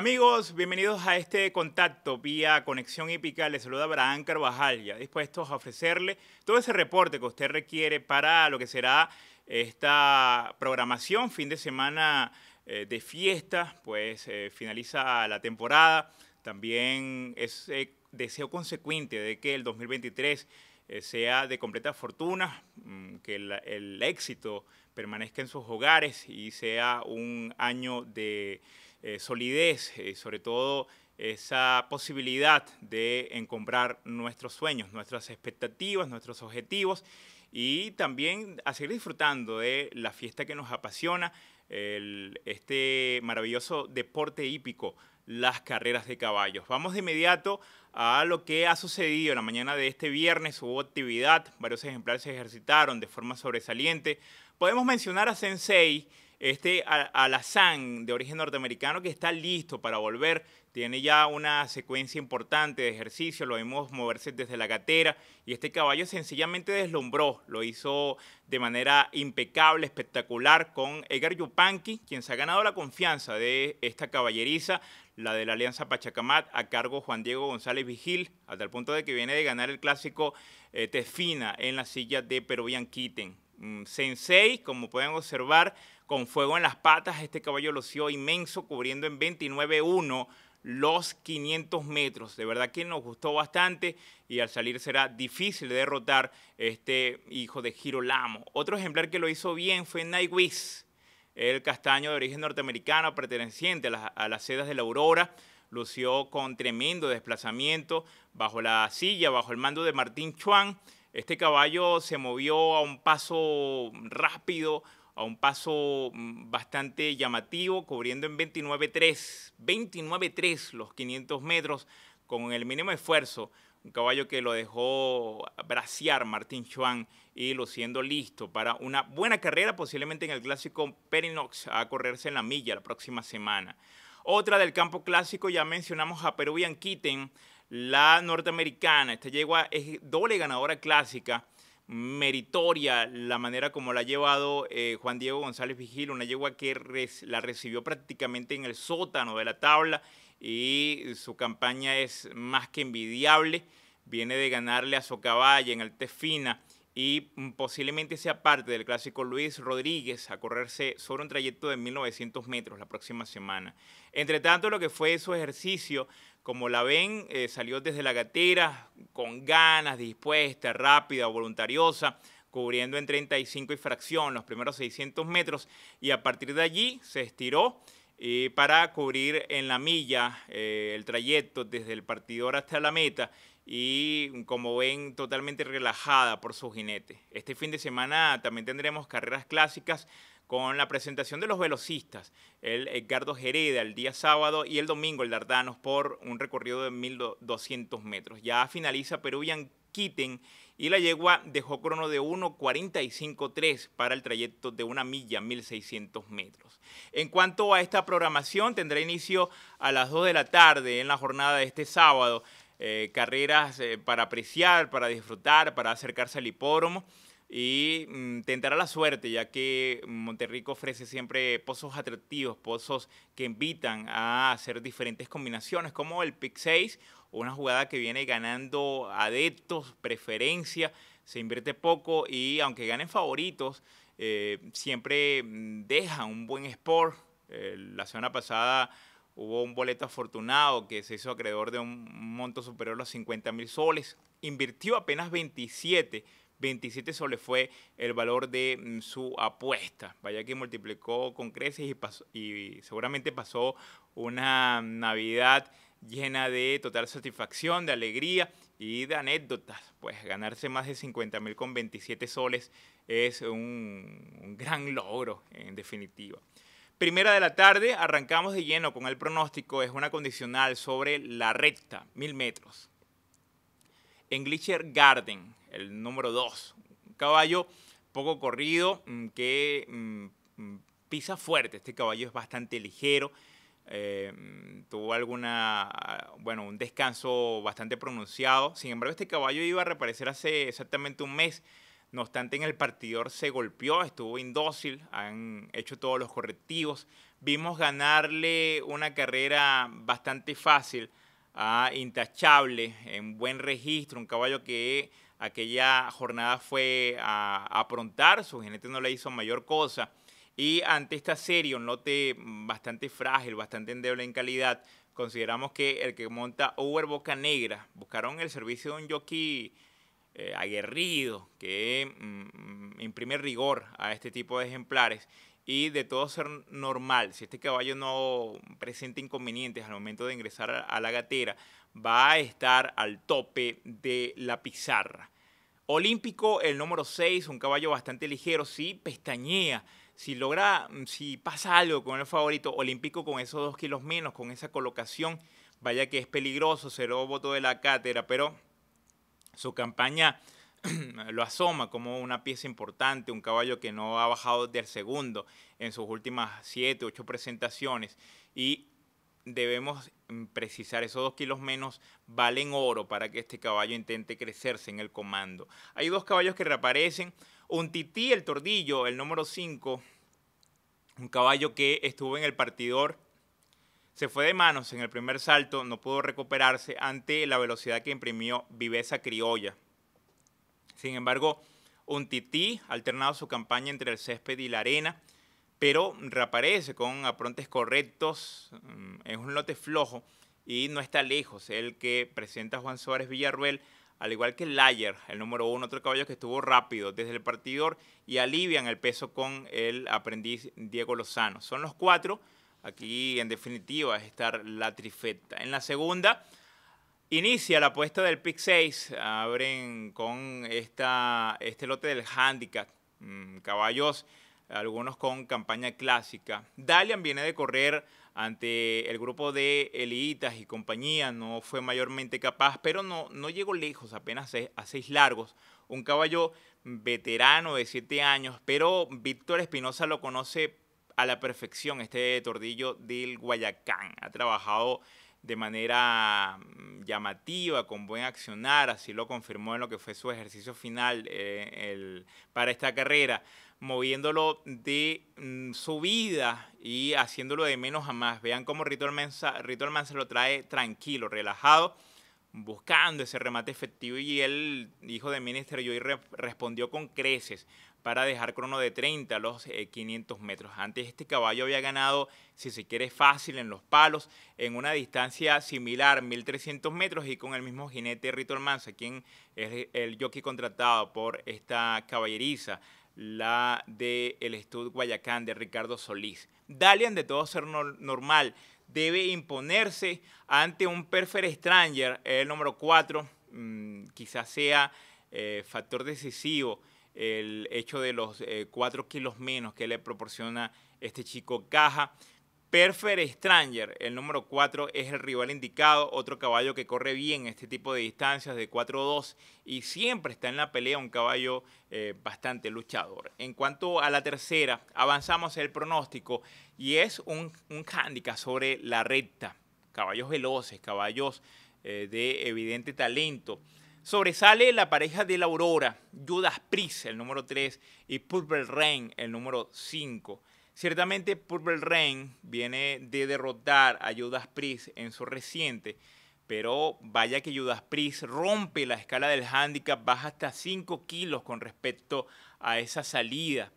Amigos, bienvenidos a este contacto vía Conexión Hípica. Les saluda Abraham Carvajal, ya dispuestos a ofrecerle todo ese reporte que usted requiere para lo que será esta programación fin de semana eh, de fiesta, pues eh, finaliza la temporada. También es eh, deseo consecuente de que el 2023 sea de completa fortuna, mm, que el éxito permanezca en sus hogares y sea un año de eh, solidez, eh, sobre todo esa posibilidad de encombrar nuestros sueños, nuestras expectativas, nuestros objetivos y también a seguir disfrutando de la fiesta que nos apasiona, este maravilloso deporte hípico, las carreras de caballos. Vamos de inmediato a lo que ha sucedido. En la mañana de este viernes hubo actividad, varios ejemplares se ejercitaron de forma sobresaliente. Podemos mencionar a Sensei este alazán de origen norteamericano que está listo para volver. Tiene ya una secuencia importante de ejercicio, lo vimos moverse desde la gatera y este caballo sencillamente deslumbró, lo hizo de manera impecable, espectacular con Edgar Yupanqui, quien se ha ganado la confianza de esta caballeriza, la de la Alianza Pachacamat, a cargo Juan Diego González Vigil, hasta el punto de que viene de ganar el clásico eh, Tefina en la silla de Peruvian Kitten. sensei, como pueden observar, con fuego en las patas. Este caballo lució inmenso, cubriendo en 29-1 los 500 metros. De verdad que nos gustó bastante y al salir será difícil derrotar este hijo de Girolamo. Otro ejemplar que lo hizo bien fue Nightwish, el castaño de origen norteamericano perteneciente a las, a las sedas de la Aurora. Lució con tremendo desplazamiento bajo la silla, bajo el mando de Martín Chuan. Este caballo se movió a un paso rápido, a un paso mm, bastante llamativo, cubriendo en 29.3, 29.3 los 500 metros con el mínimo esfuerzo. Un caballo que lo dejó braciar Martín Chuan y lo siendo listo para una buena carrera, posiblemente en el clásico Perinox, a correrse en la milla la próxima semana. Otra del campo clásico, ya mencionamos a Peruvian Kitten, la norteamericana. Esta yegua es doble ganadora clásica meritoria la manera como la ha llevado eh, Juan Diego González Vigil, una yegua que la recibió prácticamente en el sótano de la tabla y su campaña es más que envidiable. Viene de ganarle a Socaballa en el Tefina y posiblemente sea parte del clásico Luis Rodríguez a correrse sobre un trayecto de 1900 metros la próxima semana. Entre tanto, lo que fue su ejercicio como la ven, eh, salió desde la gatera con ganas, dispuesta, rápida, voluntariosa, cubriendo en 35 y fracción los primeros 600 metros y a partir de allí se estiró eh, para cubrir en la milla eh, el trayecto desde el partidor hasta la meta y como ven totalmente relajada por su jinete. Este fin de semana también tendremos carreras clásicas con la presentación de los velocistas, el Edgardo Gereda el día sábado y el domingo el Dardanos por un recorrido de 1.200 metros. Ya finaliza Peruvian Kitten y la yegua dejó crono de 1.45.3 para el trayecto de una milla, 1.600 metros. En cuanto a esta programación, tendrá inicio a las 2 de la tarde en la jornada de este sábado. Eh, carreras eh, para apreciar, para disfrutar, para acercarse al hipódromo y mm, tentará la suerte, ya que Monterrico ofrece siempre pozos atractivos, pozos que invitan a hacer diferentes combinaciones, como el pick 6, una jugada que viene ganando adeptos, preferencia, se invierte poco y aunque ganen favoritos, eh, siempre mm, deja un buen sport. Eh, la semana pasada hubo un boleto afortunado que se hizo acreedor de un monto superior a los 50 mil soles, invirtió apenas 27 27 soles fue el valor de mm, su apuesta. Vaya que multiplicó con creces y, seguramente pasó una Navidad llena de total satisfacción, de alegría y de anécdotas. Pues ganarse más de 50 mil con 27 soles es un, un, gran logro, en definitiva. Primera de la tarde, arrancamos de lleno con el pronóstico, es una condicional sobre la recta, mil metros. En Glitcher Garden, el número 2. Un caballo poco corrido mm, que mm, mm, pisa fuerte. Este caballo es bastante ligero. Eh, tuvo alguna, ah, bueno, un descanso bastante pronunciado. Sin embargo, este caballo iba a reaparecer hace exactamente un mes. No obstante, en el partidor se golpeó, estuvo indócil, han hecho todos los correctivos. Vimos ganarle una carrera bastante fácil Intachable, en buen registro, un caballo que Aquella jornada fue a, aprontar, su genete no le hizo mayor cosa. Y ante esta serie, un lote bastante frágil, bastante endeble en calidad, consideramos que el que monta Uber Boca Negra buscaron el servicio de un jockey eh, aguerrido que mm, mm, imprime rigor a este tipo de ejemplares y de todo ser normal, si este caballo no presenta inconvenientes al momento de ingresar a la gatera, va a estar al tope de la pizarra. Olímpico, el número 6, un caballo bastante ligero, sí, pestañea. Si logra, si pasa algo con el favorito, Olímpico con esos dos kilos menos, con esa colocación, vaya que es peligroso, será voto de la cátedra, pero su campaña lo asoma como una pieza importante, un caballo que no ha bajado del segundo en sus últimas siete, ocho presentaciones. Y debemos Mm, precisar, esos dos kilos menos valen oro para que este caballo intente crecerse en el comando. Hay dos caballos que reaparecen, un tití, el tordillo, el número 5, un caballo que estuvo en el partidor, se fue de manos en el primer salto, no pudo recuperarse ante la velocidad que imprimió Viveza Criolla. Sin embargo, un tití, alternado su campaña entre el césped y la arena, pero reaparece con aprontes correctos, mm, es un lote flojo y no está lejos el que presenta Juan Suárez Villarruel, al igual que Layer, el número uno, otro caballo que estuvo rápido desde el partidor y alivian el peso con el aprendiz Diego Lozano. Son los cuatro, aquí en definitiva es estar la trifeta. En la segunda... Inicia la apuesta del pick 6, abren con esta, este lote del handicap, mm, caballos algunos con campaña clásica. Dalian viene de correr ante el grupo de Elitas y compañía, no fue mayormente capaz, pero no, no llegó lejos, apenas a seis largos. Un caballo veterano de siete años, pero Víctor Espinosa lo conoce a la perfección, este tordillo del Guayacán. Ha trabajado de manera mm, llamativa, con buen accionar, así lo confirmó en lo que fue su ejercicio final eh, el, para esta carrera moviéndolo de subida mm, su vida y haciéndolo de menos a más. Vean cómo Ritual Man, se lo trae tranquilo, relajado, buscando ese remate efectivo y el hijo de Minister Joy respondió con creces para dejar crono de 30 a los 500 eh, metros. Antes este caballo había ganado, si se quiere, fácil en los palos, en una distancia similar, 1300 metros, y con el mismo jinete Ritual Mansa, quien es el jockey contratado por esta caballeriza la de El Estud Guayacán de Ricardo Solís. Dalian, de todo ser normal, debe imponerse ante un Perfer stranger, el número 4, mm, quizás sea eh, factor decisivo el hecho de los eh, cuatro kilos menos que le proporciona este chico Caja. Perfer Stranger, el número 4, es el rival indicado, otro caballo que corre bien este tipo de distancias de 4-2 y siempre está en la pelea, un caballo eh, bastante luchador. En cuanto a la tercera, avanzamos el pronóstico y es un, un handicap sobre la recta, caballos veloces, caballos eh, de evidente talento. Sobresale la pareja de la Aurora, Judas Priest, el número 3, y Purple Rain, el número 5. Ciertamente Purple Rain viene de derrotar a Judas Priest en su reciente, pero vaya que Judas Priest rompe la escala del handicap, baja hasta 5 kilos con respecto a esa salida.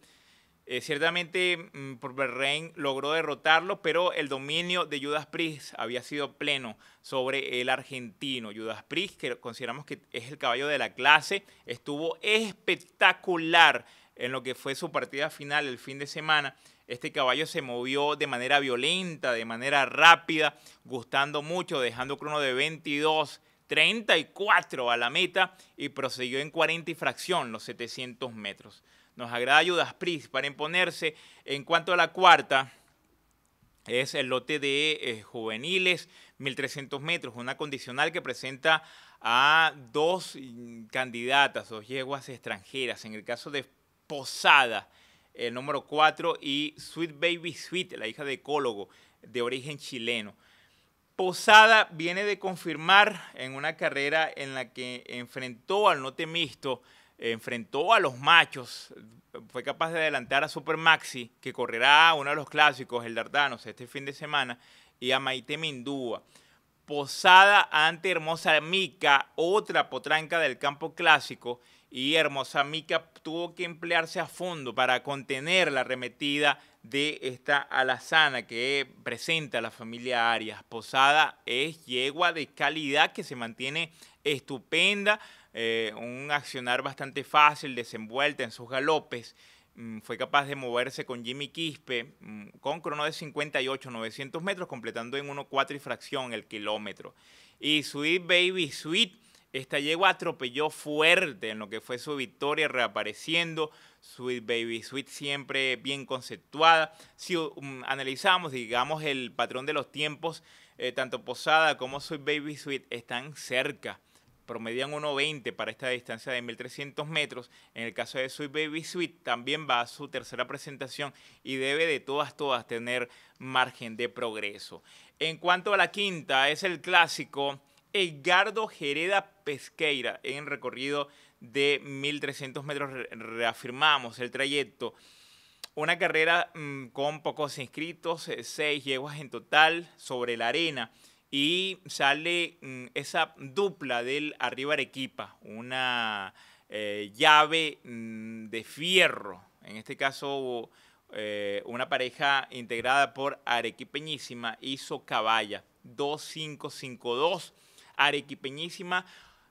Eh, ciertamente mm, Purple Rain logró derrotarlo, pero el dominio de Judas Priest había sido pleno sobre el argentino. Judas Priest, que consideramos que es el caballo de la clase, estuvo espectacular en lo que fue su partida final el fin de semana este caballo se movió de manera violenta, de manera rápida, gustando mucho, dejando crono de 22, 34 a la meta y prosiguió en 40 y fracción los 700 metros. Nos agrada Judas Spritz para imponerse. En cuanto a la cuarta, es el lote de eh, juveniles, 1300 metros, una condicional que presenta a dos mm, candidatas, dos yeguas extranjeras. En el caso de Posada, el número 4, y Sweet Baby Sweet, la hija de ecólogo de origen chileno. Posada viene de confirmar en una carrera en la que enfrentó al no temisto, enfrentó a los machos, fue capaz de adelantar a Super Maxi, que correrá uno de los clásicos, el Dardanos, este fin de semana, y a Maite Mindúa. Posada ante Hermosa Mica, otra potranca del campo clásico, y Hermosa Mica tuvo que emplearse a fondo para contener la arremetida de esta alazana que presenta la familia Arias. Posada es yegua de calidad que se mantiene estupenda, eh, un accionar bastante fácil, desenvuelta en sus galopes mm, fue capaz de moverse con Jimmy Quispe mm, con crono de 58, 900 metros, completando en 1.4 y fracción el kilómetro. Y Sweet Baby Sweet esta yegua atropelló fuerte en lo que fue su victoria, reapareciendo. Sweet Baby Sweet siempre bien conceptuada. Si um, analizamos, digamos, el patrón de los tiempos, eh, tanto Posada como Sweet Baby Sweet están cerca. Promedian 1.20 para esta distancia de 1.300 metros. En el caso de Sweet Baby Sweet también va a su tercera presentación y debe de todas, todas tener margen de progreso. En cuanto a la quinta, es el clásico Edgardo Gereda Pesqueira en recorrido de 1300 metros. Reafirmamos el trayecto. Una carrera mm, con pocos inscritos, eh, seis yeguas en total sobre la arena. Y sale mm, esa dupla del Arriba Arequipa, una eh, llave mm, de fierro. En este caso, eh, una pareja integrada por Arequipeñísima hizo caballa 2552 arequipeñísima.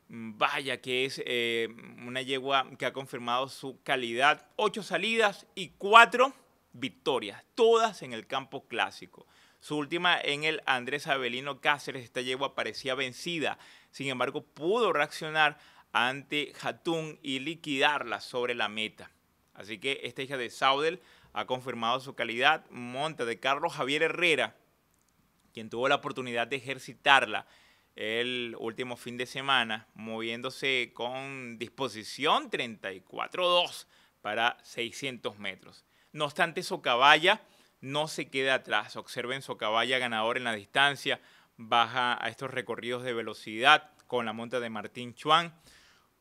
Vaya que es eh, una yegua que ha confirmado su calidad. Ocho salidas y cuatro victorias, todas en el campo clásico. Su última en el Andrés Abelino Cáceres, esta yegua parecía vencida. Sin embargo, pudo reaccionar ante Hatun y liquidarla sobre la meta. Así que esta hija de Saudel ha confirmado su calidad. Monta de Carlos Javier Herrera, quien tuvo la oportunidad de ejercitarla el último fin de semana, moviéndose con disposición 34-2 para 600 metros. No obstante, Socaballa no se queda atrás. Observen caballa ganador en la distancia, baja a estos recorridos de velocidad con la monta de Martín Chuan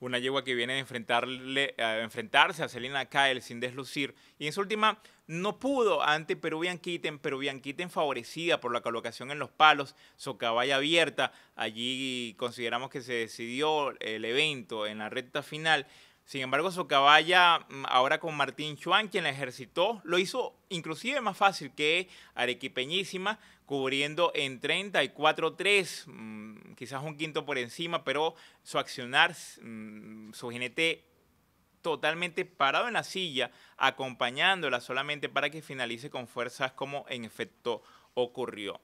una yegua que viene a, enfrentarle, a enfrentarse a Selena Kyle sin deslucir. Y en su última no pudo ante Peruvian Bianquiten, Peruvian Bianquiten favorecida por la colocación en los palos, Socaballa abierta. Allí consideramos que se decidió el evento en la recta final. Sin embargo, Socaballa, mm, ahora con Martín Chuan, quien la ejercitó, lo hizo inclusive más fácil que Arequipeñísima, cubriendo en 34-3, mm, quizás un quinto por encima, pero su accionar, mm, su jinete totalmente parado en la silla, acompañándola solamente para que finalice con fuerzas como en efecto ocurrió.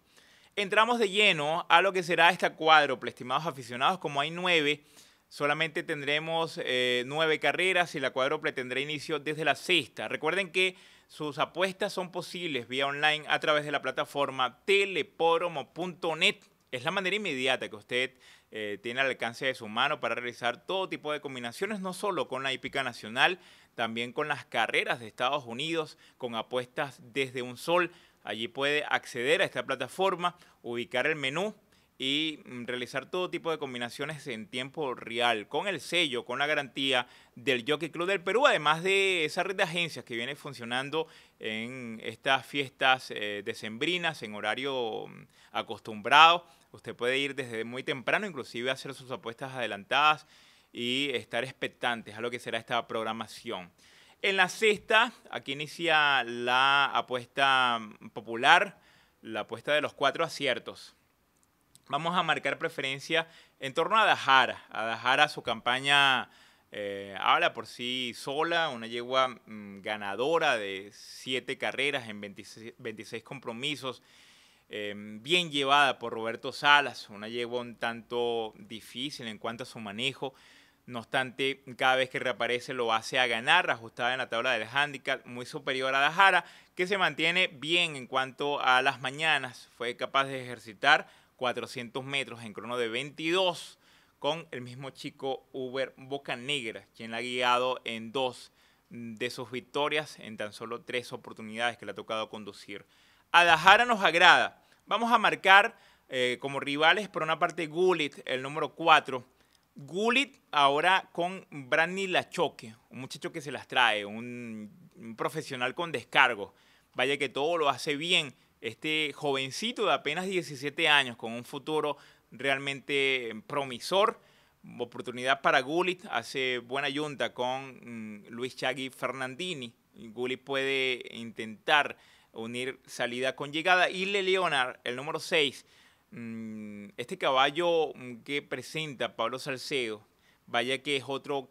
Entramos de lleno a lo que será esta cuádruple, pues, estimados aficionados, como hay nueve, solamente tendremos eh, nueve carreras y la cuádruple tendrá inicio desde la sexta. Recuerden que sus apuestas son posibles vía online a través de la plataforma teleporomo.net. Es la manera inmediata que usted eh, tiene al alcance de su mano para realizar todo tipo de combinaciones, no solo con la hípica nacional, también con las carreras de Estados Unidos, con apuestas desde un sol. Allí puede acceder a esta plataforma, ubicar el menú y mm, realizar todo tipo de combinaciones en tiempo real, con el sello, con la garantía del Jockey Club del Perú, además de esa red de agencias que viene funcionando en estas fiestas eh, decembrinas, en horario mm, acostumbrado. Usted puede ir desde muy temprano, inclusive hacer sus apuestas adelantadas y estar expectantes a lo que será esta programación. En la sexta, aquí inicia la apuesta mm, popular, la apuesta de los cuatro aciertos vamos a marcar preferencia en torno a Dajara. A Dajara su campaña eh, habla por sí sola, una yegua mm, ganadora de siete carreras en 26, compromisos, em, bien llevada por Roberto Salas, una yegua un tanto difícil en cuanto a su manejo. No obstante, cada vez que reaparece lo hace a ganar, ajustada en la tabla del handicap, muy superior a Dajara, que se mantiene bien en cuanto a las mañanas. Fue capaz de ejercitar 400 metros en crono de 22 con el mismo chico Uber Negra, quien la ha guiado en dos de sus victorias en tan solo tres oportunidades que le ha tocado conducir. Adajara nos agrada. Vamos a marcar eh, como rivales por una parte gulit el número 4. Gullit ahora con Brandy Lachoque, un muchacho que se las trae, un, un profesional con descargo. Vaya que todo lo hace bien este jovencito de apenas 17 años con un futuro realmente promisor. Oportunidad para Gullit, hace buena yunta con mm, Luis Chagui Fernandini. Gullit puede intentar unir salida con llegada. Y Le Leonard, el número 6, mm, este caballo mm, que presenta Pablo Salcedo, vaya que es otro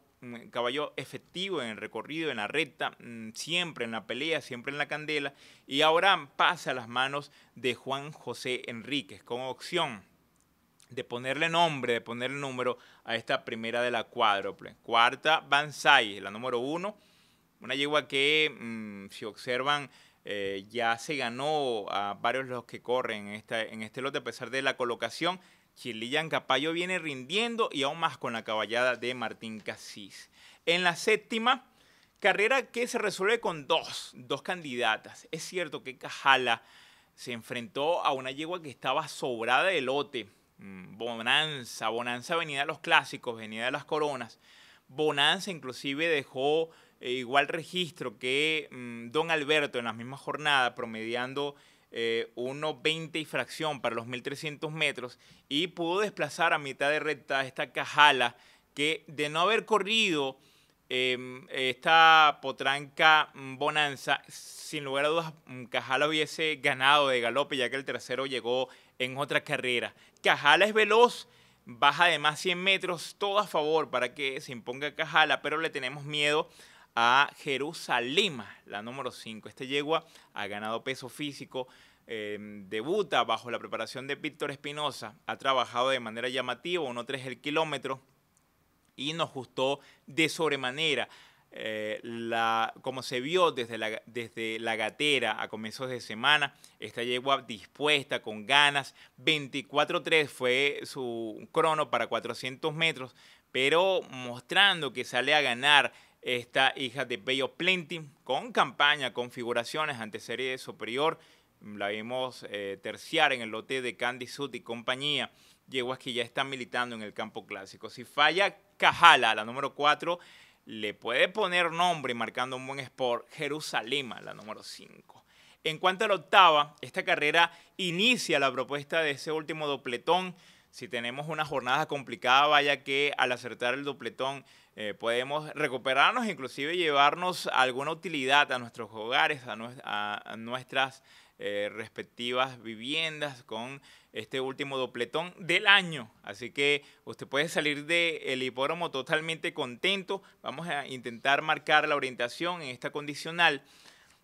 caballo efectivo en el recorrido, en la recta, mm, siempre en la pelea, siempre en la candela, y ahora pasa a las manos de Juan José Enríquez con opción de ponerle nombre, de ponerle número a esta primera de la cuádruple. Cuarta, Banzai, la número uno, una yegua que, mm, si observan, eh, ya se ganó a varios los que corren en, en este lote, a pesar de la colocación, Chilillán Capallo viene rindiendo y aún más con la caballada de Martín Casís. En la séptima, carrera que se resuelve con dos, dos candidatas. Es cierto que Cajala se enfrentó a una yegua que estaba sobrada de lote. Mm, Bonanza, Bonanza venía de los clásicos, venía de las coronas. Bonanza inclusive dejó eh, igual registro que mm, Don Alberto en la misma jornada, promediando 1.20 eh, y fracción para los 1.300 metros y pudo desplazar a mitad de recta esta cajala que de no haber corrido em, esta potranca mm, bonanza, sin lugar a dudas, Cajala mm, hubiese ganado de galope ya que el tercero llegó en otra carrera. Cajala es veloz, baja de más 100 metros, todo a favor para que se imponga Cajala, pero le tenemos miedo a Jerusalén, la número 5. Esta yegua ha ganado peso físico, eh, debuta bajo la preparación de Víctor Espinosa, ha trabajado de manera llamativa, 1.3 el kilómetro, y nos gustó de sobremanera. Eh, la, como se vio desde la, desde la gatera a comienzos de semana, esta yegua dispuesta, con ganas, 24-3 fue su crono para 400 metros, pero mostrando que sale a ganar, esta hija de Bello Plenty, con campaña, configuraciones ante serie superior. La vimos eh, terciar en el lote de Candy Sud y compañía. Yeguas que ya está militando en el campo clásico. Si falla Cajala, la número 4, le puede poner nombre marcando un buen sport. Jerusalema, la número 5. En cuanto a la octava, esta carrera inicia la propuesta de ese último dopletón si tenemos una jornada complicada, vaya que al acertar el dopletón eh, podemos recuperarnos, inclusive llevarnos alguna utilidad a nuestros hogares, a, a nuestras eh, respectivas viviendas con este último dopletón del año. Así que usted puede salir del hipódromo totalmente contento. Vamos a intentar marcar la orientación en esta condicional.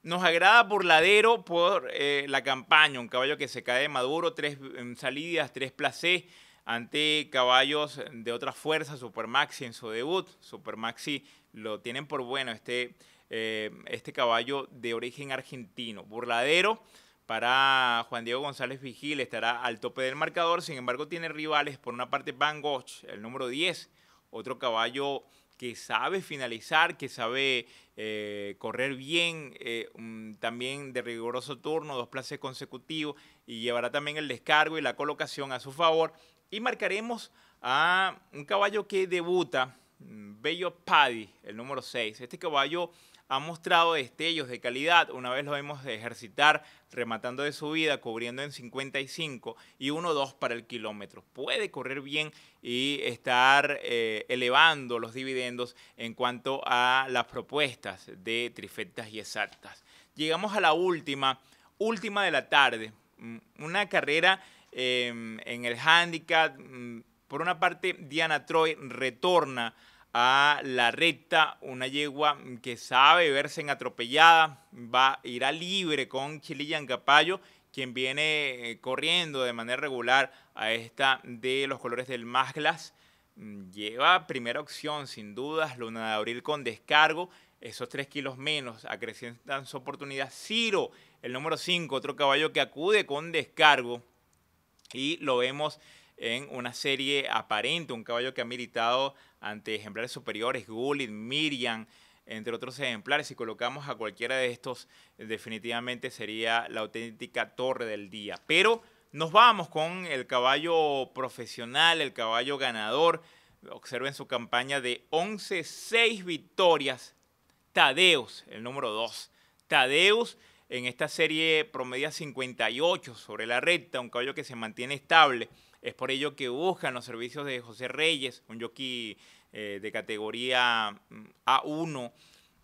Nos agrada por ladero eh, por la campaña, un caballo que se cae maduro, tres mm, salidas, tres placés ante caballos de otras fuerzas, Supermaxi en su debut. Supermaxi lo tienen por bueno, este, eh, este caballo de origen argentino. Burladero para Juan Diego González Vigil estará al tope del marcador, sin embargo tiene rivales, por una parte Van Gogh, el número 10, otro caballo que sabe finalizar, que sabe eh, correr bien, eh, mm, también de riguroso turno, dos plazas consecutivos, y llevará también el descargo y la colocación a su favor. Y marcaremos a un caballo que debuta, mm, Bello Paddy, el número 6. Este caballo ha mostrado destellos de calidad. Una vez lo vemos ejercitar rematando de subida, cubriendo en 55 y 1-2 para el kilómetro. Puede correr bien y estar eh, elevando los dividendos en cuanto a las propuestas de trifectas y exactas. Llegamos a la última, última de la tarde. Mm, una carrera Em, en el handicap. Mm, por una parte, Diana Troy retorna a la recta, una yegua mm, que sabe verse en atropellada, va, ir a a libre con Chilillan Capallo, quien viene eh, corriendo de manera regular a esta de los colores del Masglas. Mm, lleva primera opción, sin dudas, Luna de Abril con descargo, esos tres kilos menos acrecientan su oportunidad. Ciro, el número 5, otro caballo que acude con descargo y lo vemos en una serie aparente, un caballo que ha militado ante ejemplares superiores, Gullit, Miriam, entre otros ejemplares. Si colocamos a cualquiera de estos, definitivamente sería la auténtica torre del día. Pero nos vamos con el caballo profesional, el caballo ganador. Observen su campaña de 11-6 victorias. Tadeus, el número 2. Tadeus en esta serie promedia 58 sobre la recta, un caballo que se mantiene estable. Es por ello que buscan los servicios de José Reyes, un jockey eh, de categoría mm, A1.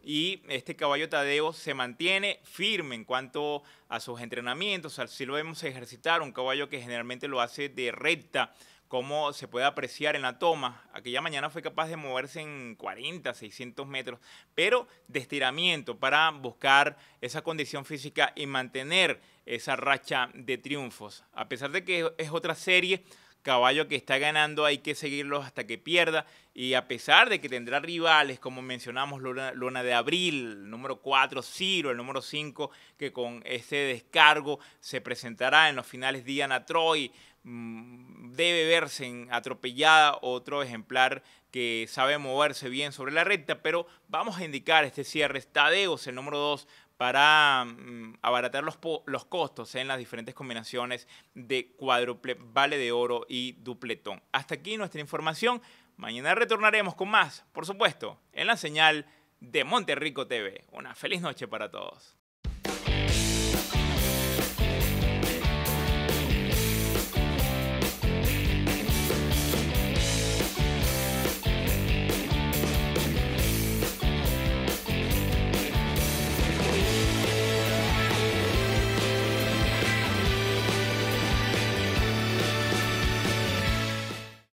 Y este caballo Tadeo se mantiene firme en cuanto a sus entrenamientos. Si lo vemos ejercitar, un caballo que generalmente lo hace de recta como se puede apreciar en la toma. Aquella mañana fue capaz de moverse en 40, 600 metros, pero de estiramiento para buscar esa condición física y mantener esa racha de triunfos. A pesar de que es otra serie, caballo que está ganando hay que seguirlos hasta que pierda y a pesar de que tendrá rivales como mencionamos Luna, de Abril, número 4 Ciro, el número 5 que con este descargo se presentará en los finales Diana Troy, Mm, debe verse en atropellada otro ejemplar que sabe moverse bien sobre la recta, pero vamos a indicar este cierre, Tadeos, el número 2, para mm, abaratar los, los costos en las diferentes combinaciones de cuádruple, vale de oro y dupletón. Hasta aquí nuestra información. Mañana retornaremos con más, por supuesto, en la señal de Monterrico TV. Una feliz noche para todos.